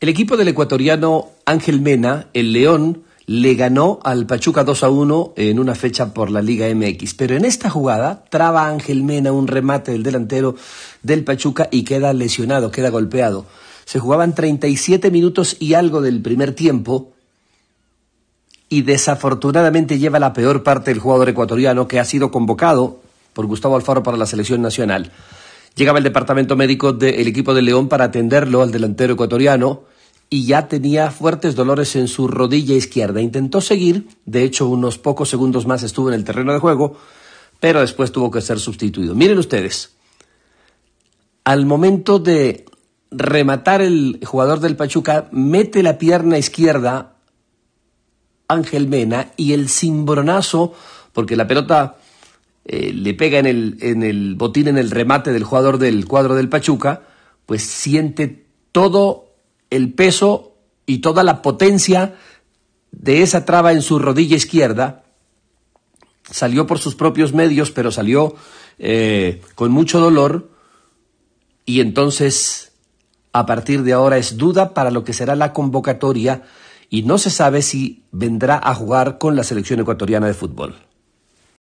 El equipo del ecuatoriano Ángel Mena, el León, le ganó al Pachuca 2 a 1 en una fecha por la Liga MX. Pero en esta jugada traba Ángel Mena un remate del delantero del Pachuca y queda lesionado, queda golpeado. Se jugaban 37 minutos y algo del primer tiempo y desafortunadamente lleva la peor parte el jugador ecuatoriano que ha sido convocado por Gustavo Alfaro para la selección nacional. Llegaba el departamento médico del equipo de León para atenderlo al delantero ecuatoriano y ya tenía fuertes dolores en su rodilla izquierda. Intentó seguir, de hecho unos pocos segundos más estuvo en el terreno de juego, pero después tuvo que ser sustituido. Miren ustedes, al momento de rematar el jugador del Pachuca, mete la pierna izquierda Ángel Mena y el cimbronazo, porque la pelota eh, le pega en el, en el botín, en el remate del jugador del cuadro del Pachuca, pues siente todo el peso y toda la potencia de esa traba en su rodilla izquierda. Salió por sus propios medios, pero salió eh, con mucho dolor. Y entonces, a partir de ahora, es duda para lo que será la convocatoria y no se sabe si vendrá a jugar con la selección ecuatoriana de fútbol.